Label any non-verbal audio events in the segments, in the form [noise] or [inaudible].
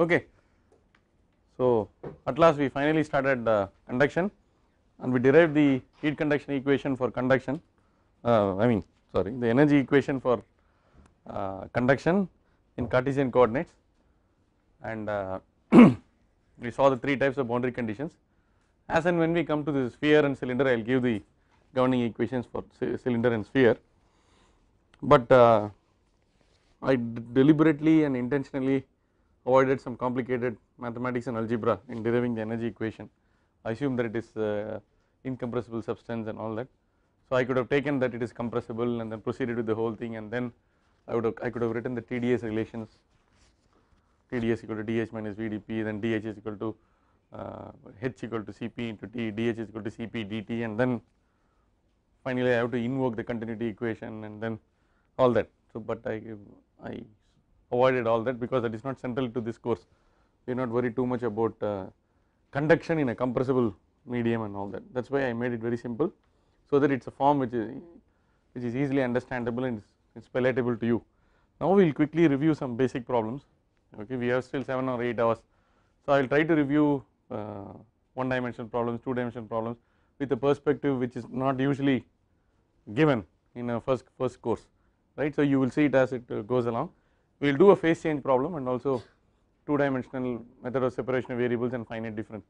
okay. So at last we finally started uh, conduction and we derived the heat conduction equation for conduction uh, I mean sorry the energy equation for uh, conduction in Cartesian coordinates and uh, [clears throat] we saw the three types of boundary conditions as and when we come to the sphere and cylinder I will give the governing equations for cylinder and sphere but uh, I deliberately and intentionally avoided some complicated mathematics and algebra in deriving the energy equation I assume that it is uh, incompressible substance and all that. So I could have taken that it is compressible and then proceeded with the whole thing and then I would have, I could have written the TDS relations TDS equal to DH minus VDP then DH is equal to uh, H equal to Cp into T DH is equal to Cp dt and then finally I have to invoke the continuity equation and then all that. So but I I avoided all that because that is not central to this course. We are not worried too much about uh, conduction in a compressible medium and all that. That is why I made it very simple so that it is a form which is, which is easily understandable and it is palatable to you. Now we will quickly review some basic problems okay we have still 7 or 8 hours. So I will try to review uh, one dimensional problems, two dimensional problems with a perspective which is not usually given in a first first course right. So you will see it as it uh, goes along we will do a phase change problem and also two dimensional method of separation of variables and finite difference.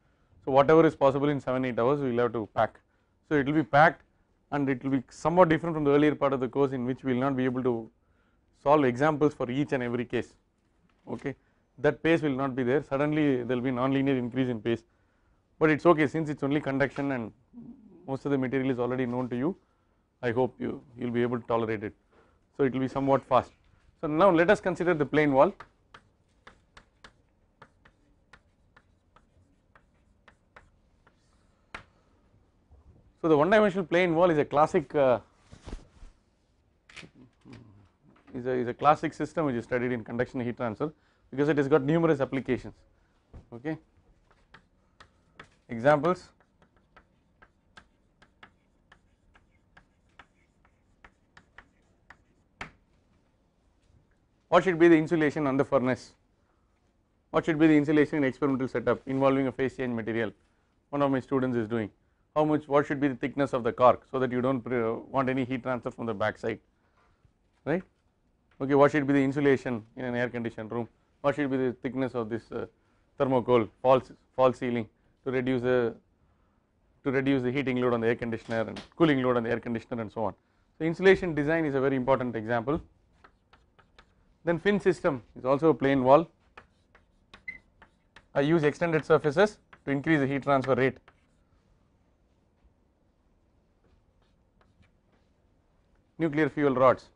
So, whatever is possible in 7 8 hours we will have to pack. So, it will be packed and it will be somewhat different from the earlier part of the course in which we will not be able to solve examples for each and every case okay that pace will not be there suddenly there will be non-linear increase in pace but it is okay since it is only conduction and most of the material is already known to you I hope you, you will be able to tolerate it. So, it will be somewhat fast so, now let us consider the plane wall. So, the one dimensional plane wall is a classic uh, is a, is a classic system which is studied in conduction heat transfer because it has got numerous applications okay examples what should be the insulation on the furnace, what should be the insulation in experimental setup involving a phase change material one of my students is doing, how much what should be the thickness of the cork so that you do not uh, want any heat transfer from the back side right okay what should be the insulation in an air conditioned room what should be the thickness of this uh, thermocol false false ceiling to reduce the to reduce the heating load on the air conditioner and cooling load on the air conditioner and so on. So, insulation design is a very important example. Then fin system is also a plane wall. I use extended surfaces to increase the heat transfer rate. Nuclear fuel rods.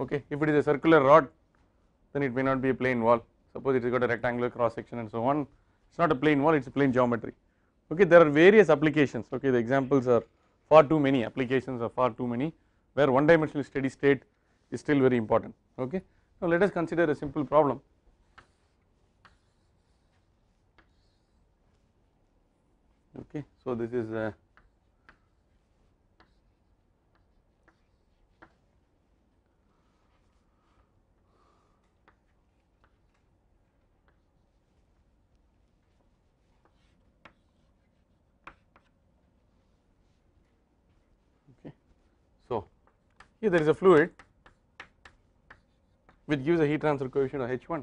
Okay, if it is a circular rod, then it may not be a plane wall. Suppose it has got a rectangular cross section and so on. It's not a plane wall; it's a plane geometry. Okay, there are various applications. Okay, the examples are far too many applications or far too many where one dimensional steady state is still very important okay. Now let us consider a simple problem. Okay, so this is a uh, Here there is a fluid which gives a heat transfer coefficient of H1.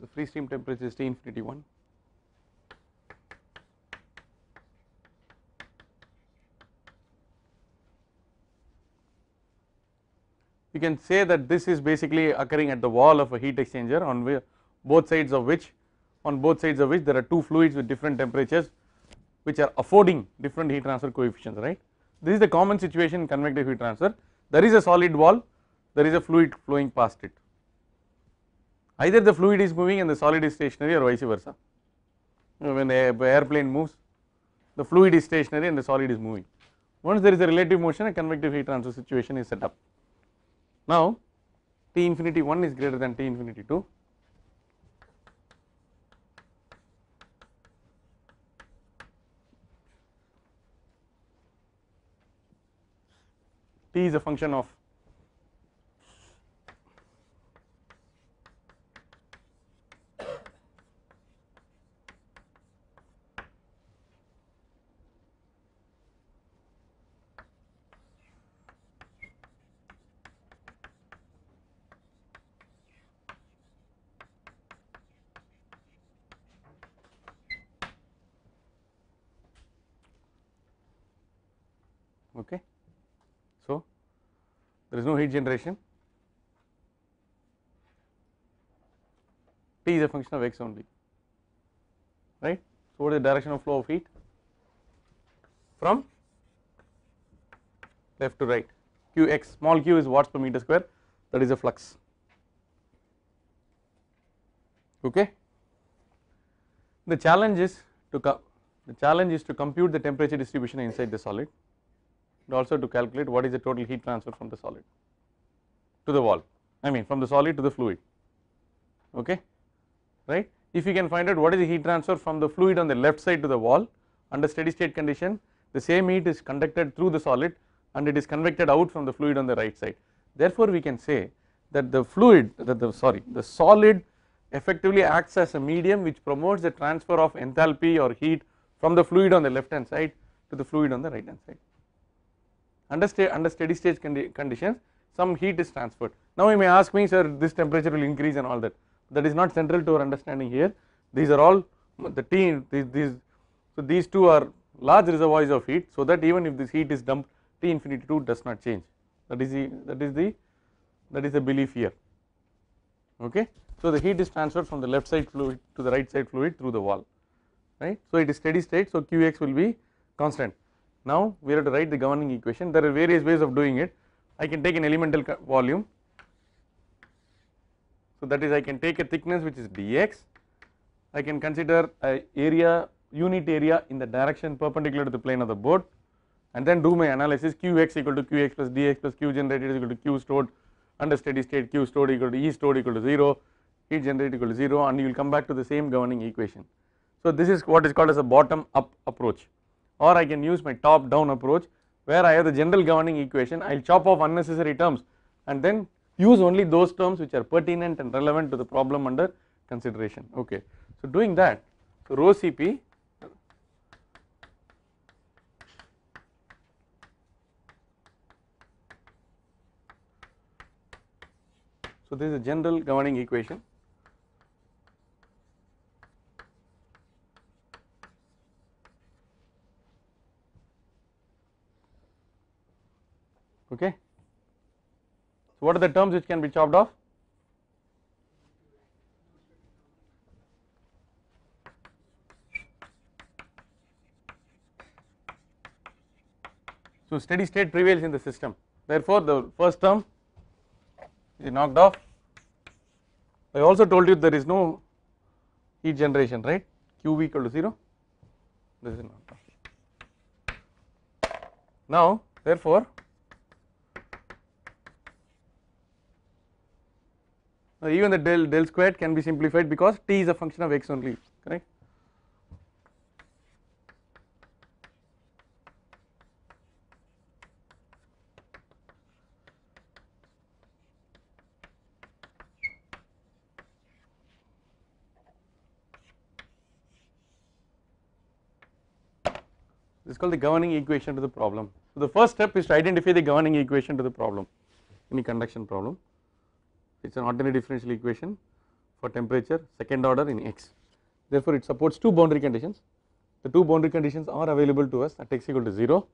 The free stream temperature is T infinity 1. You can say that this is basically occurring at the wall of a heat exchanger on both sides of which on both sides of which there are two fluids with different temperatures which are affording different heat transfer coefficients right. This is the common situation in convective heat transfer. There is a solid wall, there is a fluid flowing past it. Either the fluid is moving and the solid is stationary or vice versa. When an airplane moves, the fluid is stationary and the solid is moving. Once there is a relative motion, a convective heat transfer situation is set up. Now, T infinity 1 is greater than T infinity 2. t is a function of is no heat generation T is a function of x only right. So, what is the direction of flow of heat from left to right Qx small q is watts per meter square that is a flux okay. The challenge is to the challenge is to compute the temperature distribution inside the solid and also to calculate what is the total heat transfer from the solid to the wall I mean from the solid to the fluid okay right. If you can find out what is the heat transfer from the fluid on the left side to the wall under steady state condition the same heat is conducted through the solid and it is convected out from the fluid on the right side. Therefore, we can say that the fluid that the sorry the solid effectively acts as a medium which promotes the transfer of enthalpy or heat from the fluid on the left hand side to the fluid on the right hand side under, sta under steady state condi conditions some heat is transferred. Now you may ask me sir this temperature will increase and all that that is not central to our understanding here these are all the T these, these so these two are large reservoirs of heat so that even if this heat is dumped T infinity 2 does not change that is the that is the that is the belief here okay. So the heat is transferred from the left side fluid to the right side fluid through the wall right so it is steady state so Qx will be constant now we have to write the governing equation. There are various ways of doing it. I can take an elemental volume. So that is I can take a thickness which is dx. I can consider a area unit area in the direction perpendicular to the plane of the board and then do my analysis qx equal to qx plus dx plus q generated is equal to q stored under steady state q stored equal to E stored equal to 0, heat generated equal to 0 and you will come back to the same governing equation. So this is what is called as a bottom up approach or I can use my top down approach where I have the general governing equation I will chop off unnecessary terms and then use only those terms which are pertinent and relevant to the problem under consideration okay. So doing that so rho Cp so this is a general governing equation okay. So what are the terms which can be chopped off? So steady state prevails in the system therefore the first term is knocked off. I also told you there is no heat generation right QV equal to 0 this is knocked off. Now therefore even the del del squared can be simplified because t is a function of x only correct. This is called the governing equation to the problem. So the first step is to identify the governing equation to the problem, any conduction problem it is an ordinary differential equation for temperature second order in x. Therefore, it supports two boundary conditions. The two boundary conditions are available to us at x equal to 0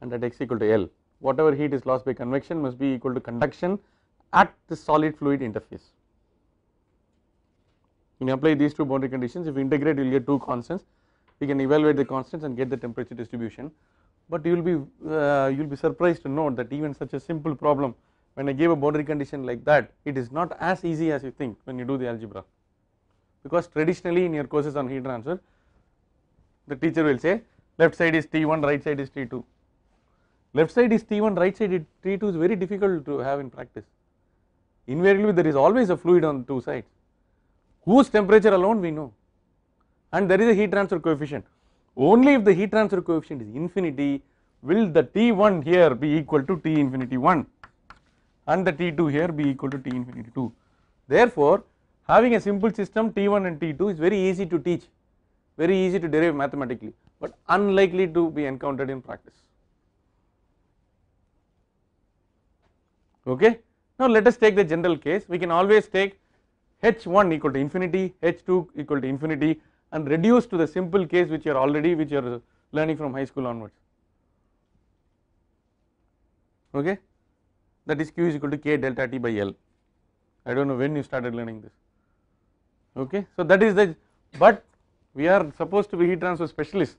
and at x equal to L. Whatever heat is lost by convection must be equal to conduction at the solid fluid interface. When you apply these two boundary conditions, if you integrate you will get two constants. We can evaluate the constants and get the temperature distribution. But you will be uh, you will be surprised to note that even such a simple problem when I give a boundary condition like that it is not as easy as you think when you do the algebra because traditionally in your courses on heat transfer the teacher will say left side is T1 right side is T2 left side is T1 right side is T2 is very difficult to have in practice invariably there is always a fluid on two sides whose temperature alone we know and there is a heat transfer coefficient only if the heat transfer coefficient is infinity will the T1 here be equal to T infinity 1 and the T2 here be equal to T infinity 2. Therefore, having a simple system T1 and T2 is very easy to teach, very easy to derive mathematically but unlikely to be encountered in practice. Okay. Now let us take the general case we can always take h1 equal to infinity, h2 equal to infinity and reduce to the simple case which you are already which you are learning from high school onwards. Okay that is q is equal to k delta t by L. I do not know when you started learning this okay. So that is the but we are supposed to be heat transfer specialists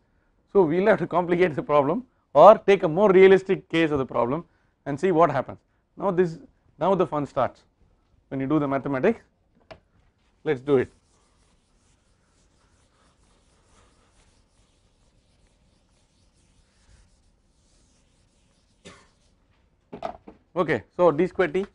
so we will have to complicate the problem or take a more realistic case of the problem and see what happens. Now this now the fun starts when you do the mathematics let us do it. okay. So, d square t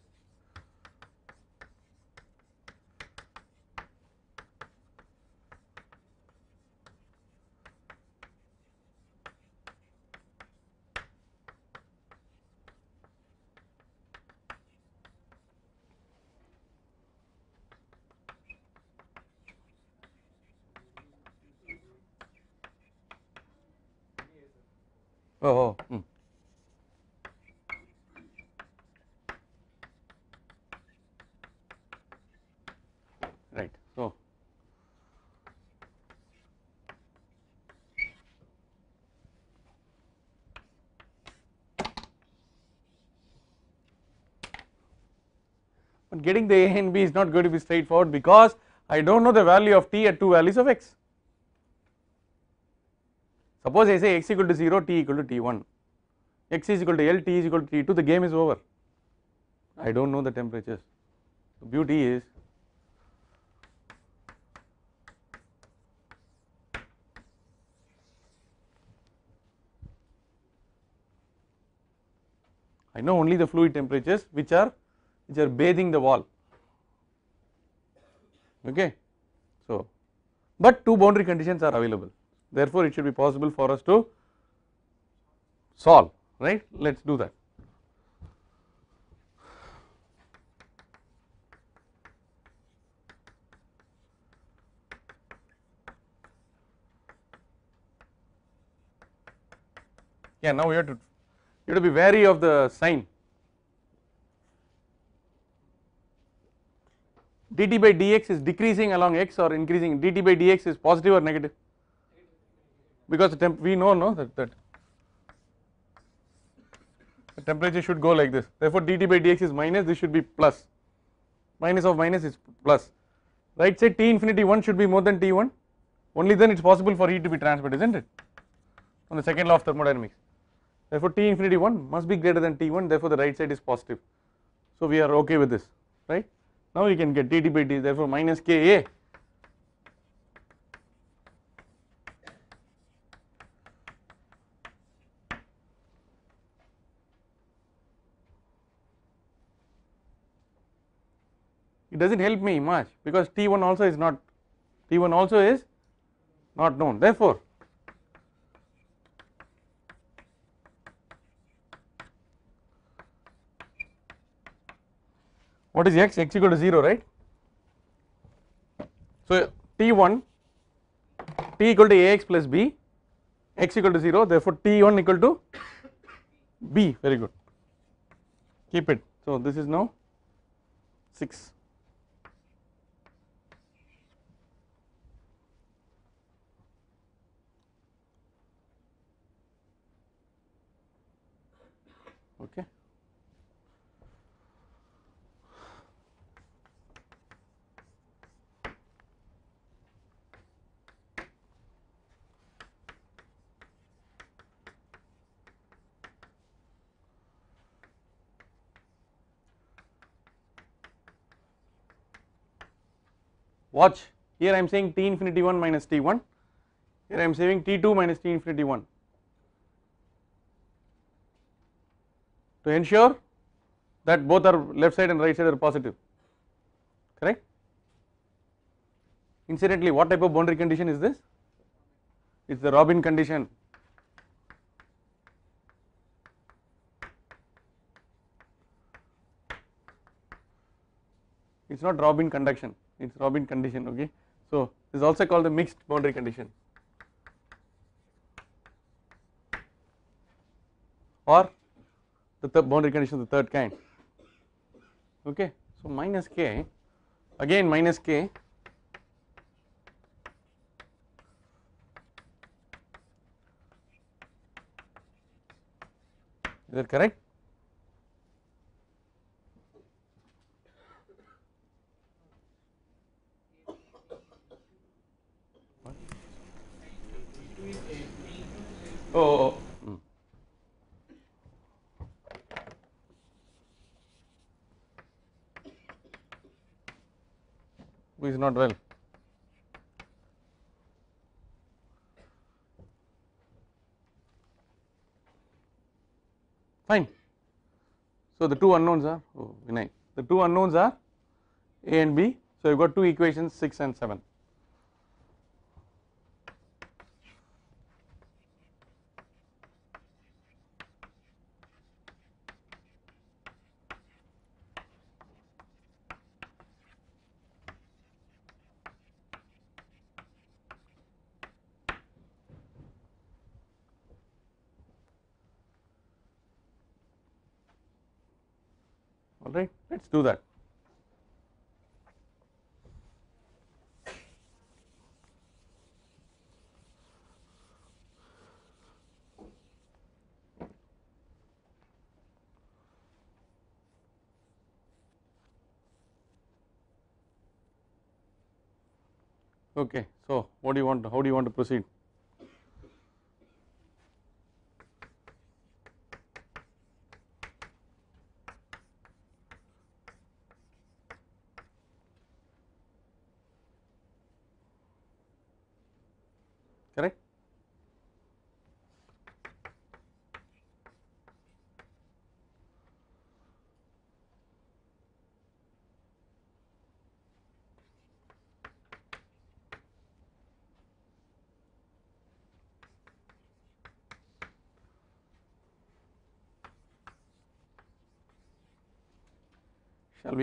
is not going to be straightforward because I do not know the value of t at 2 values of x. Suppose I say x equal to 0, t equal to t1, x is equal to L, t is equal to t2, the game is over. I do not know the temperatures. The beauty is I know only the fluid temperatures which are which are bathing the wall okay. So, but two boundary conditions are available therefore it should be possible for us to solve right let us do that. Yeah, now we have to you have to be wary of the sign dt by dx is decreasing along x or increasing dt by dx is positive or negative because we know no that, that the temperature should go like this therefore dt by dx is minus this should be plus minus of minus is plus right side t infinity 1 should be more than t1 only then it is possible for heat to be transferred, is not it on the second law of thermodynamics therefore t infinity 1 must be greater than t1 therefore the right side is positive so we are okay with this right now we can get dT by dt therefore minus Ka it does not help me much because T1 also is not T1 also is not known therefore what is x? x equal to 0 right. So t1 t equal to ax plus b x equal to 0 therefore t1 equal to b very good keep it. So this is now 6. okay. watch here I am saying T infinity 1 minus T 1 here I am saying T 2 minus T infinity 1 to ensure that both are left side and right side are positive correct. Incidentally what type of boundary condition is this? It is the Robin condition it is not Robin conduction it's Robin condition okay. So this is also called the mixed boundary condition or the boundary condition of the third kind okay. So minus k again minus k is that correct oh. Mm. Who is not well? Fine. So, the two unknowns are oh, The two unknowns are A and B. So, you have got two equations 6 and 7. do that. Okay, so what do you want? How do you want to proceed?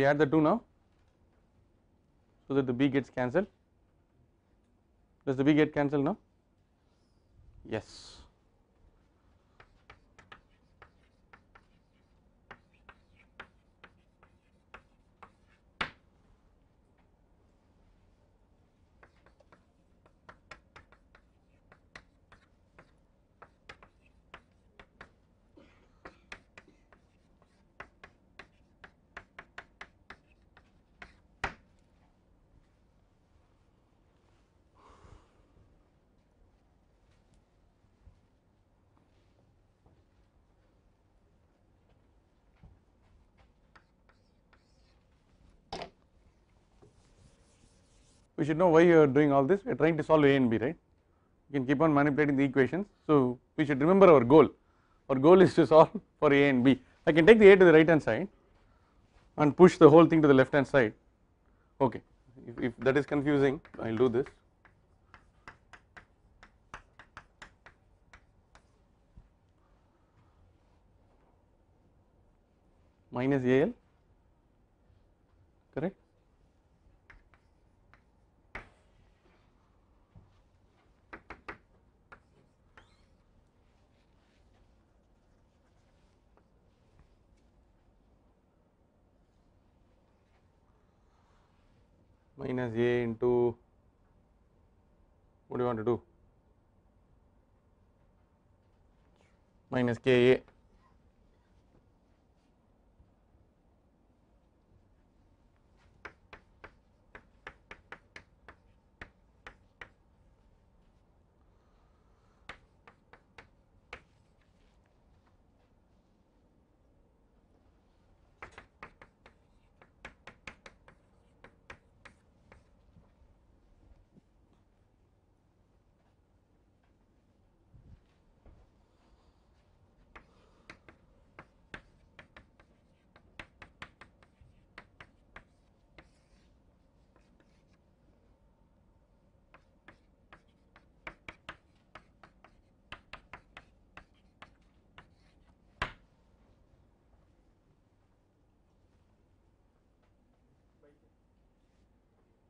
we add the 2 now so that the B gets cancelled does the B get cancelled now yes we should know why you are doing all this we are trying to solve A and B right you can keep on manipulating the equations. So, we should remember our goal our goal is to solve [laughs] for A and B I can take the A to the right hand side and push the whole thing to the left hand side okay if, if that is confusing I will do this minus AL minus a into what do you want to do minus k a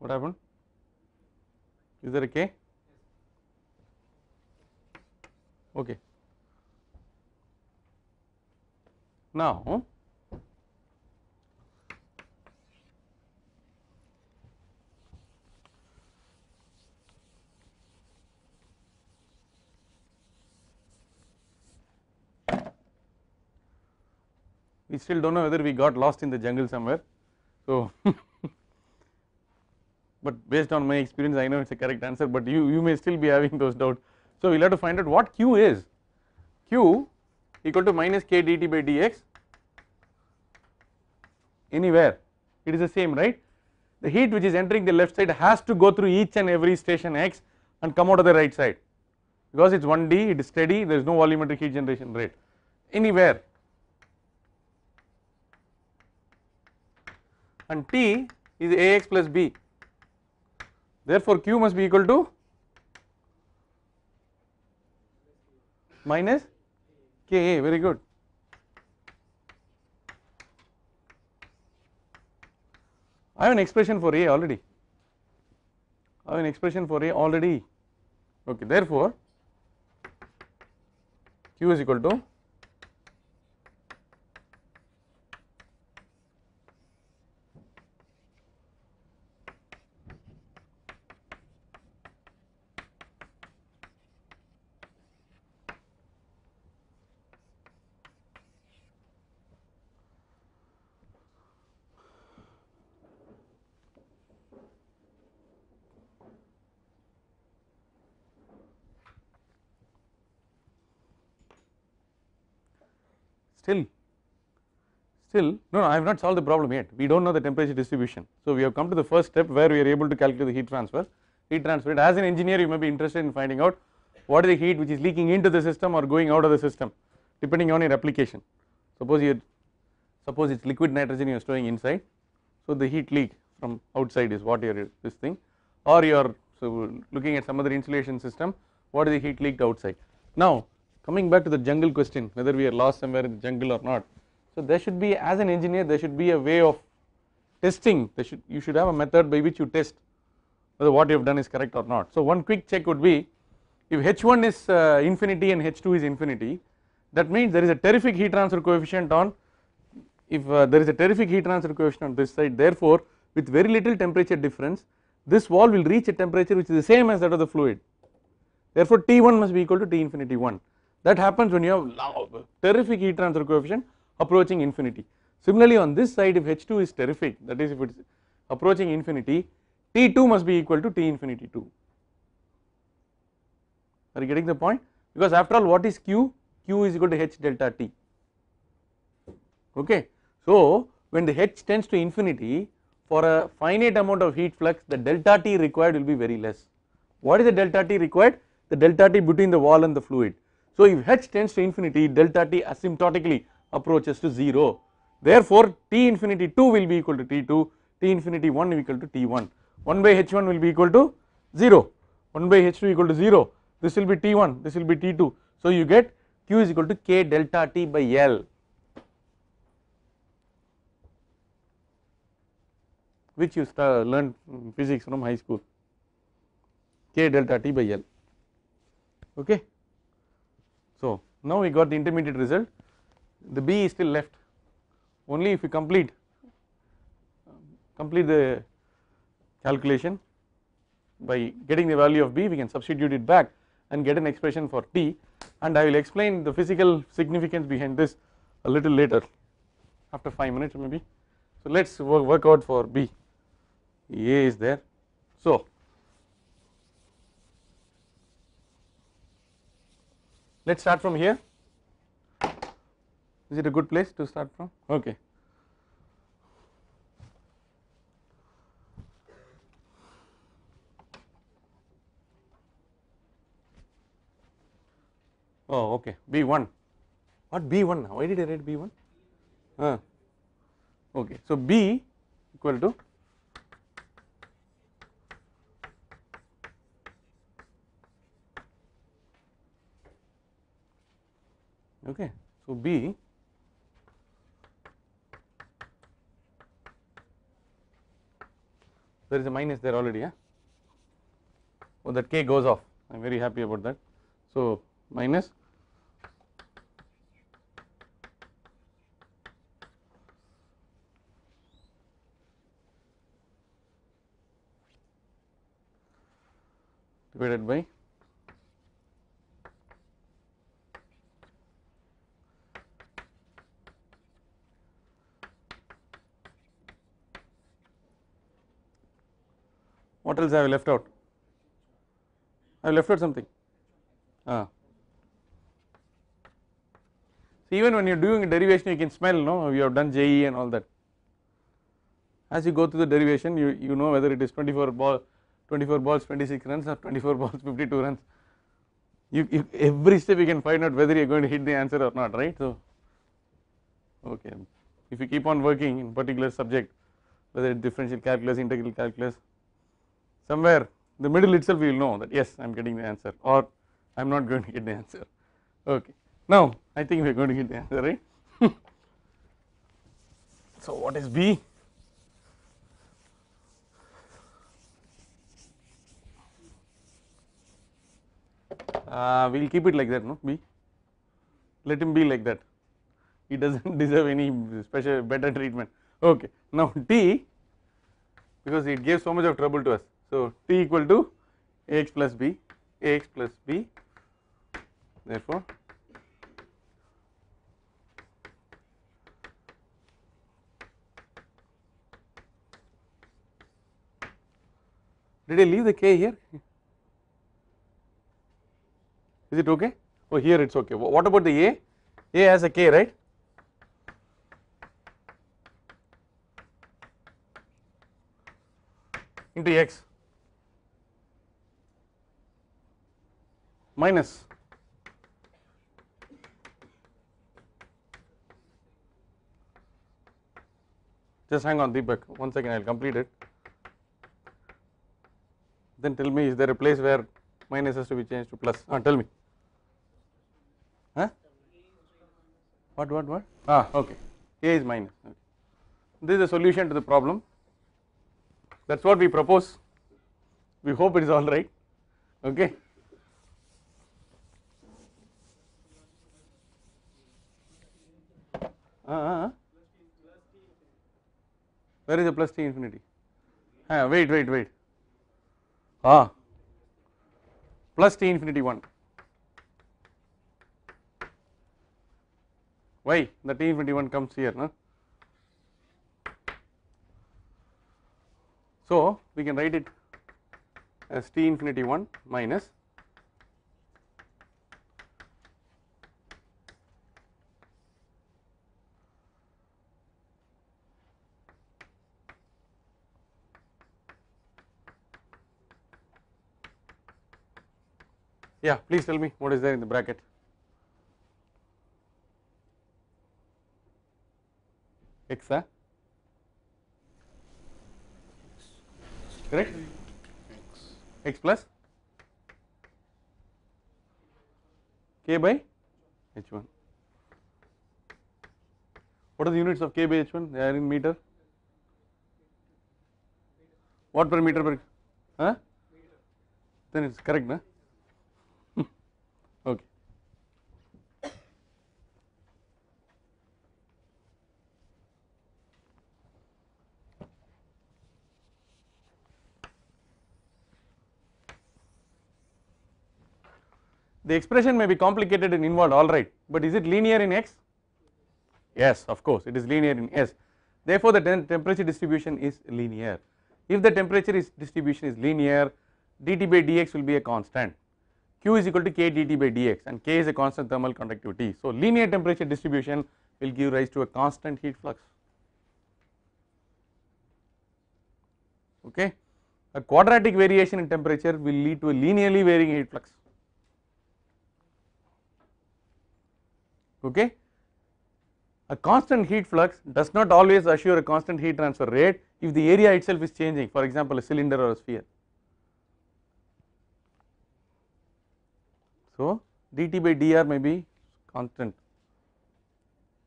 What happened? Is there a K? Okay. Now, we still do not know whether we got lost in the jungle somewhere. So, [laughs] but based on my experience I know it is a correct answer, but you, you may still be having those doubts. So, we will have to find out what q is, q equal to minus k dt by dx anywhere, it is the same right. The heat which is entering the left side has to go through each and every station x and come out of the right side because it is 1D, it is steady, there is no volumetric heat generation rate anywhere. And T is Ax plus B Therefore, Q must be equal to minus Ka very good. I have an expression for A already. I have an expression for A already. Okay, therefore, Q is equal to still still no, no I have not solved the problem yet we do not know the temperature distribution. So, we have come to the first step where we are able to calculate the heat transfer heat transfer as an engineer you may be interested in finding out what is the heat which is leaking into the system or going out of the system depending on your application. Suppose you suppose it is liquid nitrogen you are storing inside. So, the heat leak from outside is what your this thing or you are so looking at some other insulation system what is the heat leaked outside. Now, Coming back to the jungle question whether we are lost somewhere in the jungle or not. So there should be as an engineer there should be a way of testing should, you should have a method by which you test whether what you have done is correct or not. So one quick check would be if H1 is uh, infinity and H2 is infinity that means there is a terrific heat transfer coefficient on if uh, there is a terrific heat transfer coefficient on this side therefore with very little temperature difference this wall will reach a temperature which is the same as that of the fluid therefore T1 must be equal to T infinity 1 that happens when you have terrific heat transfer coefficient approaching infinity. Similarly, on this side if H2 is terrific that is if it is approaching infinity T2 must be equal to T infinity 2. Are you getting the point? Because after all what is Q? Q is equal to H delta T. Okay. So, when the H tends to infinity for a finite amount of heat flux the delta T required will be very less. What is the delta T required? The delta T between the wall and the fluid. So, if h tends to infinity delta t asymptotically approaches to 0 therefore, t infinity 2 will be equal to t 2 t infinity 1 will be equal to t 1 1 by h 1 will be equal to 0 1 by h 2 equal to 0 this will be t 1 this will be t 2. So, you get q is equal to k delta t by L which you learned physics from high school k delta t by L okay. So now we got the intermediate result the B is still left only if we complete complete the calculation by getting the value of B we can substitute it back and get an expression for T and I will explain the physical significance behind this a little later after 5 minutes maybe. So let us work, work out for B, A is there. So let us start from here is it a good place to start from okay. Oh okay B1 what B1 now why did I write B1 uh, ah. okay so B equal to okay. So, B there is a minus there already yeah? oh that k goes off I am very happy about that. So, minus divided by what else I have left out? I have left out something. Ah. So even when you are doing a derivation you can smell no you have done JE and all that. As you go through the derivation you, you know whether it is 24 ball 24 balls 26 runs or 24 balls [laughs] 52 runs. You, you every step you can find out whether you are going to hit the answer or not right. So okay if you keep on working in particular subject whether it's differential calculus integral calculus somewhere the middle itself you will know that yes I am getting the answer or I am not going to get the answer okay. Now I think we are going to get the answer right. [laughs] so what is B? Uh, we will keep it like that no B, let him be like that he does not [laughs] deserve any special better treatment okay. Now T because it gave so much of trouble to us so, t equal to ax plus b ax plus b therefore did I leave the k here is it okay oh here it is okay what about the a a has a k right into x minus just hang on Deepak one second I will complete it then tell me is there a place where minus has to be changed to plus ah, tell me huh? what what what ah okay a is minus okay. this is a solution to the problem that is what we propose we hope it is all right okay uh, where is the plus t infinity uh, wait wait wait ah plus t infinity 1 why the t infinity 1 comes here no? so we can write it as t infinity 1 minus Yeah, please tell me what is there in the bracket. X, huh? correct? X. X plus K by H1. What are the units of K by H1? They are in meter. What per meter per? Huh? Then it's correct, na? The expression may be complicated and involved alright, but is it linear in x? Yes, of course it is linear in s. Therefore, the temperature distribution is linear. If the temperature is distribution is linear, dT by dx will be a constant. Q is equal to k dT by dx and k is a constant thermal conductivity. So, linear temperature distribution will give rise to a constant heat flux. Okay. A quadratic variation in temperature will lead to a linearly varying heat flux. okay. A constant heat flux does not always assure a constant heat transfer rate if the area itself is changing for example a cylinder or a sphere. So, dt by dr may be constant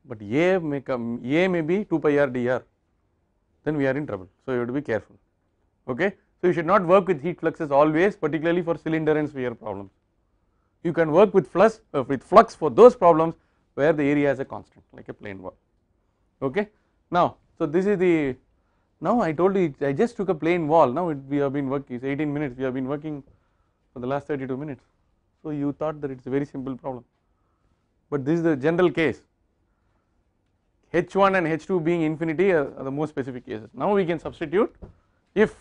but A may come A may be 2 pi r dr then we are in trouble. So, you have to be careful. Okay. So, you should not work with heat fluxes always particularly for cylinder and sphere problems. You can work with flux uh, with flux for those problems where the area is a constant like a plane wall okay. Now so this is the now I told you I just took a plane wall now it, we have been working 18 minutes we have been working for the last 32 minutes so you thought that it is a very simple problem but this is the general case h1 and h2 being infinity are, the most specific cases now we can substitute if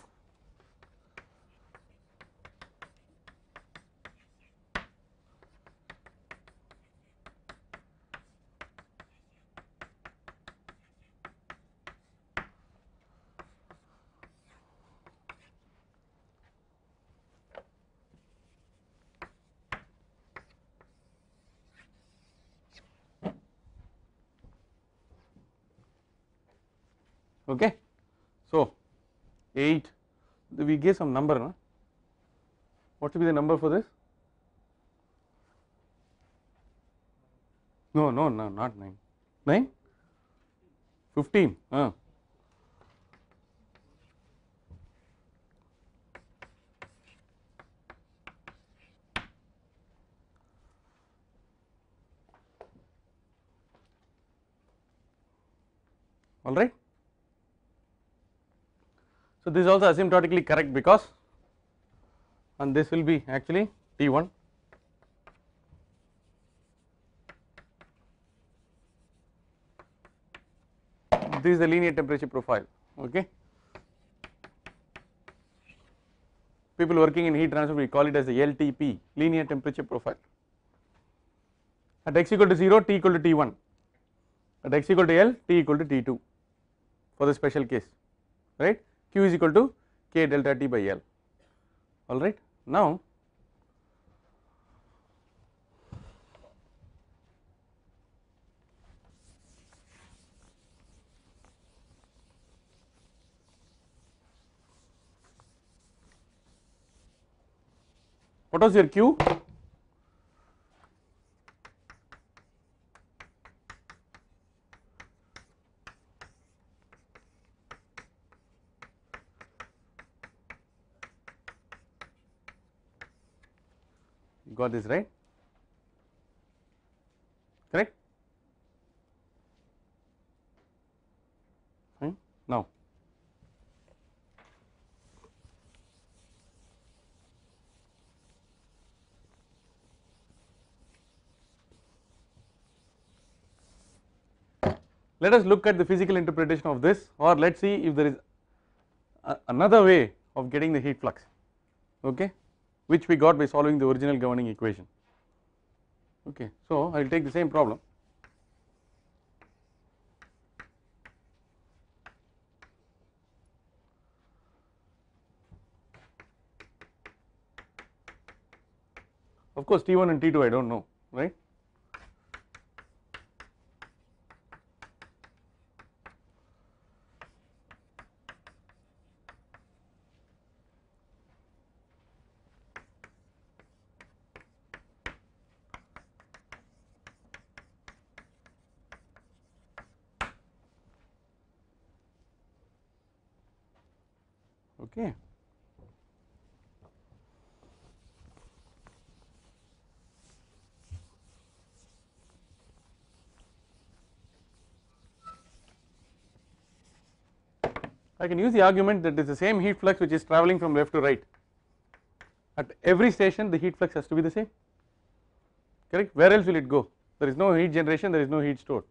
okay. So 8 we give some number no? what should be the number for this no no no not 9 9 15 uh. all right so, this is also asymptotically correct because and this will be actually T1 this is the linear temperature profile okay people working in heat transfer we call it as the LTP linear temperature profile at x equal to 0 T equal to T1 at x equal to L T equal to T2 for the special case right q is equal to k delta t by L all right. Now, what was your q got this right correct fine now let us look at the physical interpretation of this or let us see if there is another way of getting the heat flux okay which we got by solving the original governing equation okay. So I will take the same problem of course T1 and T2 I do not know right I can use the argument that is the same heat flux which is travelling from left to right at every station the heat flux has to be the same correct where else will it go there is no heat generation there is no heat stored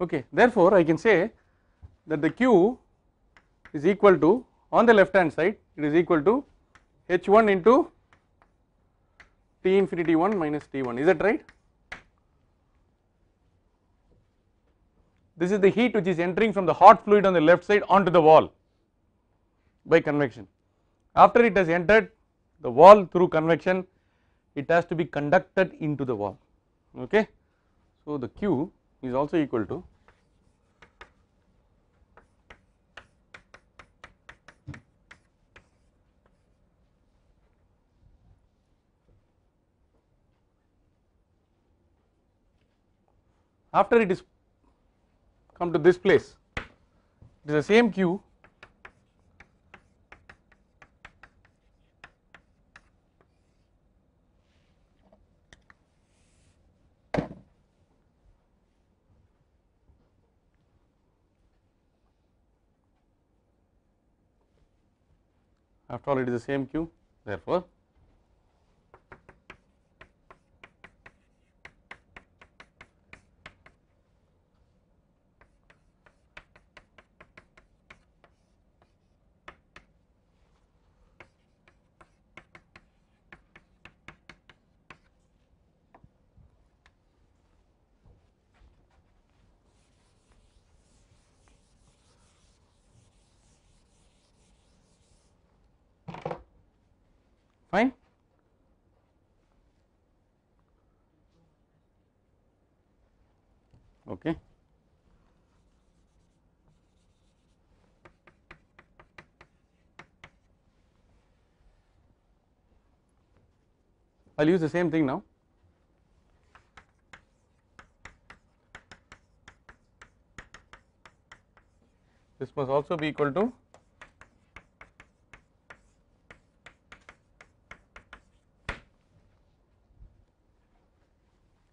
okay therefore I can say that the Q is equal to on the left hand side it is equal to H1 into T infinity 1 minus T1 is that right This is the heat which is entering from the hot fluid on the left side onto the wall by convection. After it has entered the wall through convection, it has to be conducted into the wall. Okay. So, the Q is also equal to after it is come to this place. It is the same queue after all it is the same queue therefore fine. Okay. I will use the same thing now. This must also be equal to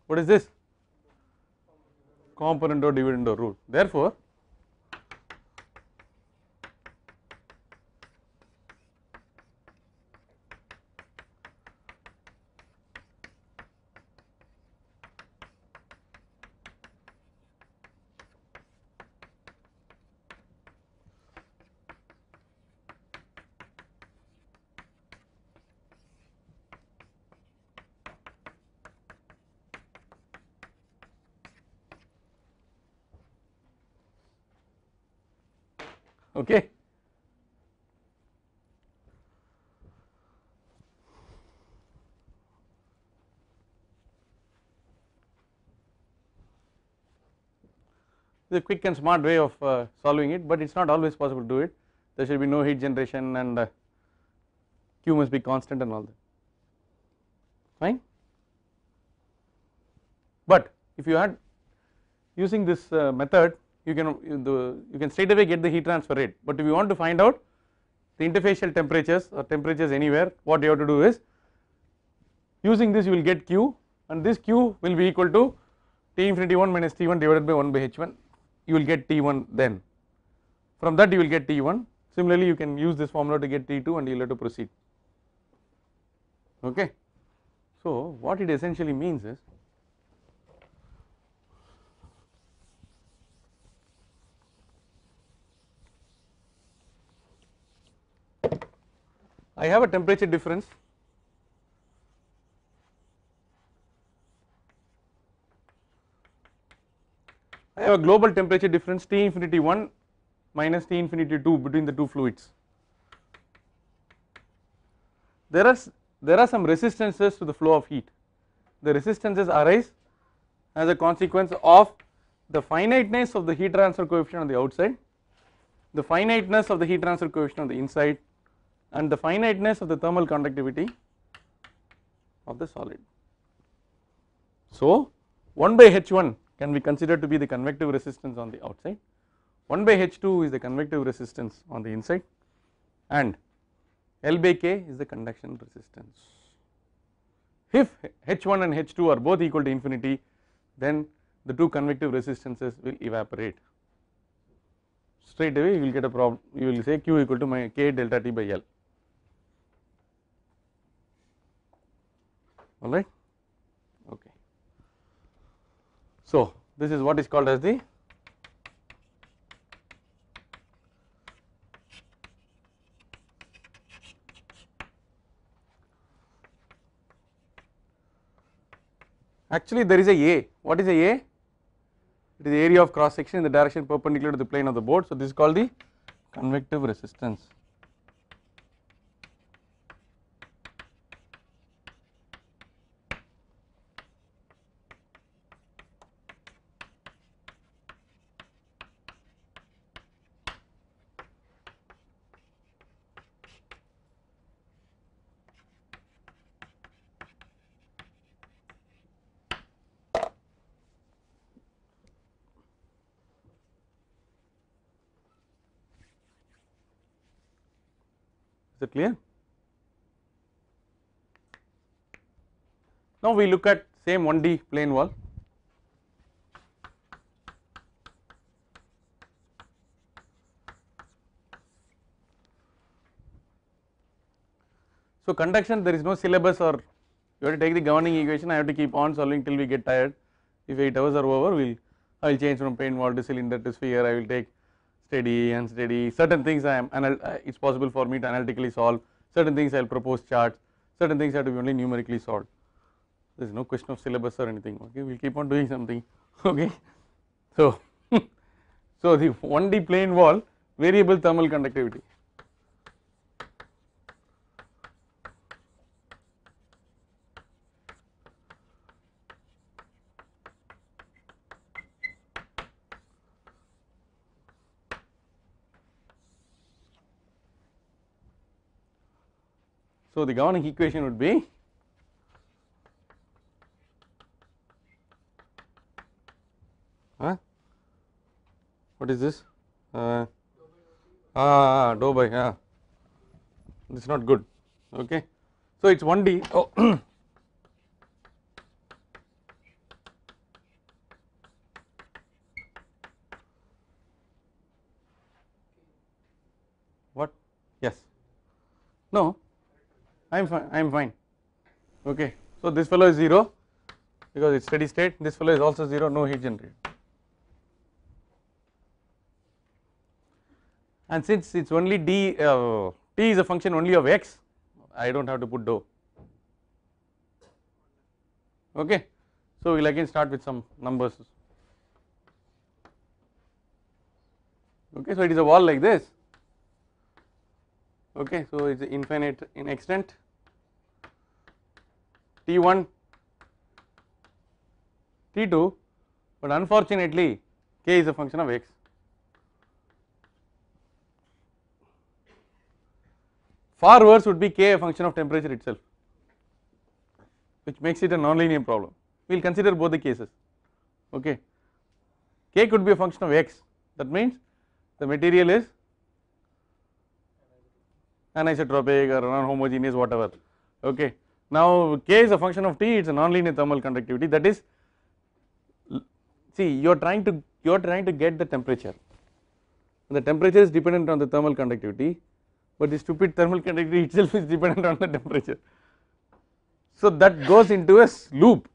What is this? Component or dividend or rule. Therefore, is a quick and smart way of uh, solving it but it is not always possible to do it there should be no heat generation and uh, Q must be constant and all that fine. But if you had using this uh, method you can you can straight away get the heat transfer rate but if you want to find out the interfacial temperatures or temperatures anywhere what you have to do is using this you will get Q and this Q will be equal to T infinity 1 minus T1 divided by 1 by H1 you will get T1 then from that you will get T1 similarly you can use this formula to get T2 and you will have to proceed okay. So what it essentially means is I have a temperature difference I have a global temperature difference T infinity 1 minus T infinity 2 between the two fluids. There are, there are some resistances to the flow of heat. The resistances arise as a consequence of the finiteness of the heat transfer coefficient on the outside, the finiteness of the heat transfer coefficient on the inside and the finiteness of the thermal conductivity of the solid. So 1 by H1 can be considered to be the convective resistance on the outside 1 by H2 is the convective resistance on the inside and L by K is the conduction resistance. If H1 and H2 are both equal to infinity then the two convective resistances will evaporate straight away you will get a problem you will say Q equal to my K delta T by L alright. So, this is what is called as the actually there is a A. What is a A? It is the area of cross section in the direction perpendicular to the plane of the board. So, this is called the convective resistance. clear. Now we look at same 1D plane wall. So conduction there is no syllabus or you have to take the governing equation I have to keep on solving till we get tired if 8 hours are over we will I will change from plane wall to cylinder to sphere I will take steady and steady certain things I am uh, it is possible for me to analytically solve certain things I will propose charts certain things have to be only numerically solved there is no question of syllabus or anything okay we will keep on doing something [laughs] okay. So, [laughs] so the 1D plane wall variable thermal conductivity So the governing equation would be huh? what is this uh, ah, ah dou by yeah this is not good okay so it's 1d oh [clears throat] what yes no I am fine, I am fine okay. So this fellow is 0 because it is steady state this fellow is also 0 no heat generated. And since it is only d uh, t is a function only of x I do not have to put dou okay. So we will again start with some numbers okay so it is a wall like this okay so it is infinite in extent T1 T2 but unfortunately k is a function of x far worse would be k a function of temperature itself which makes it a nonlinear problem we will consider both the cases okay k could be a function of x that means the material is anisotropic or non-homogeneous whatever okay. Now K is a function of T it is a nonlinear thermal conductivity that is see you are trying to you are trying to get the temperature and the temperature is dependent on the thermal conductivity but the stupid thermal conductivity [laughs] itself is dependent on the temperature. So that goes into a loop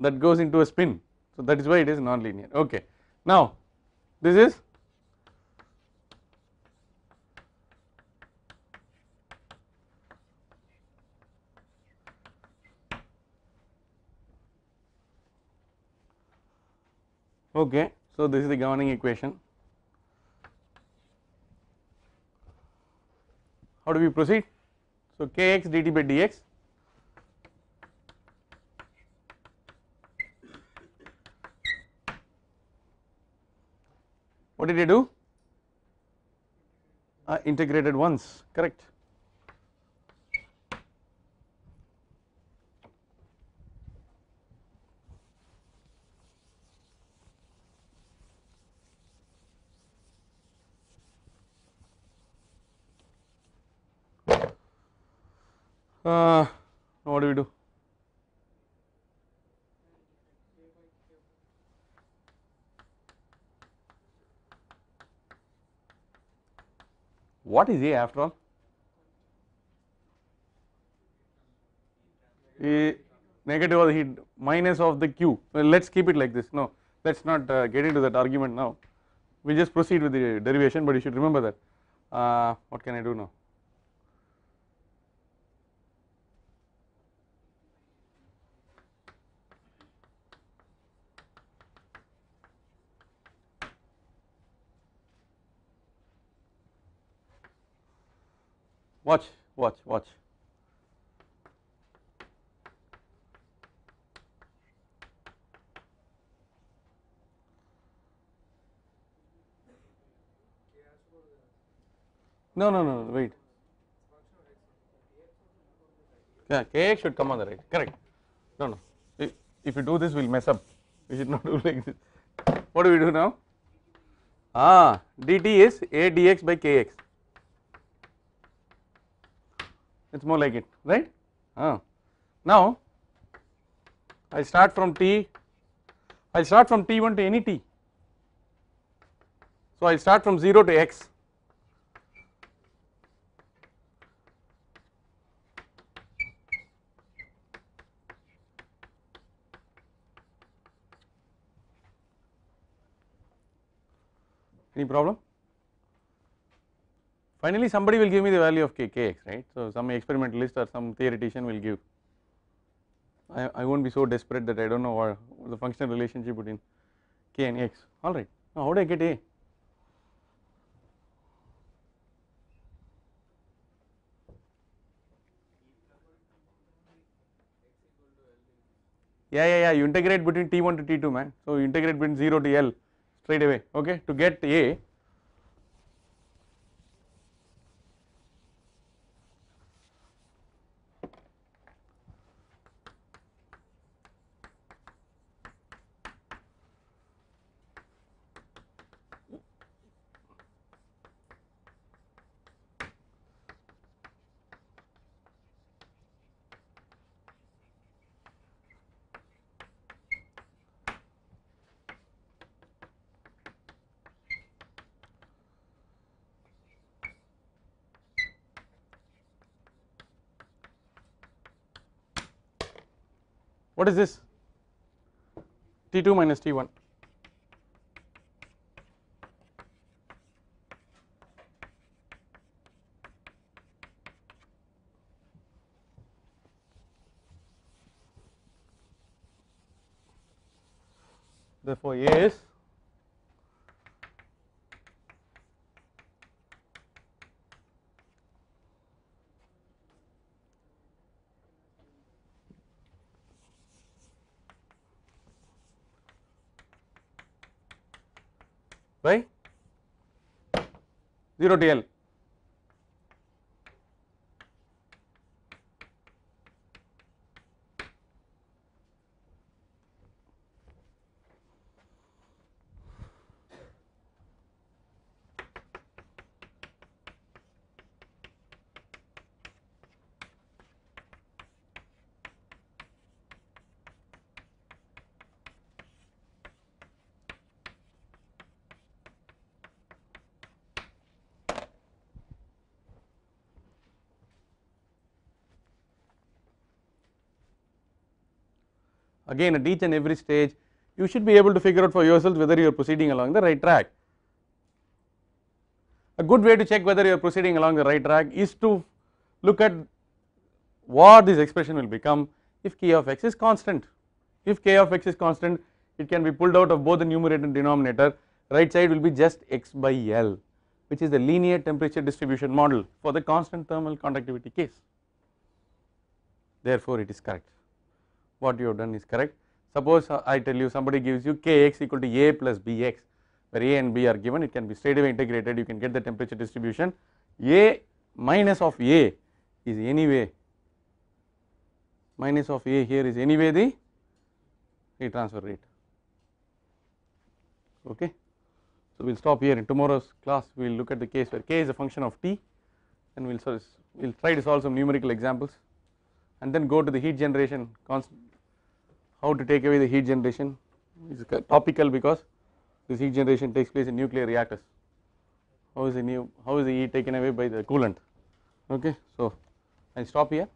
that goes into a spin so that is why it is nonlinear okay. Now this is okay. So, this is the governing equation. How do we proceed? So, kx dt by dx what did you do? I uh, integrated once correct uh, what do we do? What is A after all? A negative of the heat minus of the Q. Well, let us keep it like this. No, let us not uh, get into that argument now. We just proceed with the derivation, but you should remember that. Uh, what can I do now? watch watch watch no no no, no wait yeah kx should come on the right correct no no if, if you do this we will mess up we should not [laughs] do like this what do we do now ah dt is a dx by kx it is more like it right. Uh, now I start from t, I start from t1 to any t. So I start from 0 to x. Any problem? Finally, somebody will give me the value of k k x, right. So, some experimentalist or some theoretician will give. I, I will not be so desperate that I do not know what the functional relationship between k and x, alright. Now, how do I get a? yeah yeah yeah you integrate between t1 to t2 man so you integrate between 0 to l straight away okay to get a What is this? T2 minus T1 0 TL. again at each and every stage you should be able to figure out for yourself whether you are proceeding along the right track. A good way to check whether you are proceeding along the right track is to look at what this expression will become if k of x is constant. If k of x is constant it can be pulled out of both the numerator and denominator right side will be just x by L which is the linear temperature distribution model for the constant thermal conductivity case. Therefore, it is correct what you have done is correct. Suppose uh, I tell you somebody gives you Kx equal to A plus Bx where A and B are given it can be straight away integrated you can get the temperature distribution A minus of A is anyway minus of A here is anyway the heat transfer rate okay. So, we will stop here in tomorrow's class we will look at the case where K is a function of T and we will we'll try to solve some numerical examples and then go to the heat generation constant how to take away the heat generation is topical because this heat generation takes place in nuclear reactors. How is the new how is the heat taken away by the coolant? Okay, so I stop here.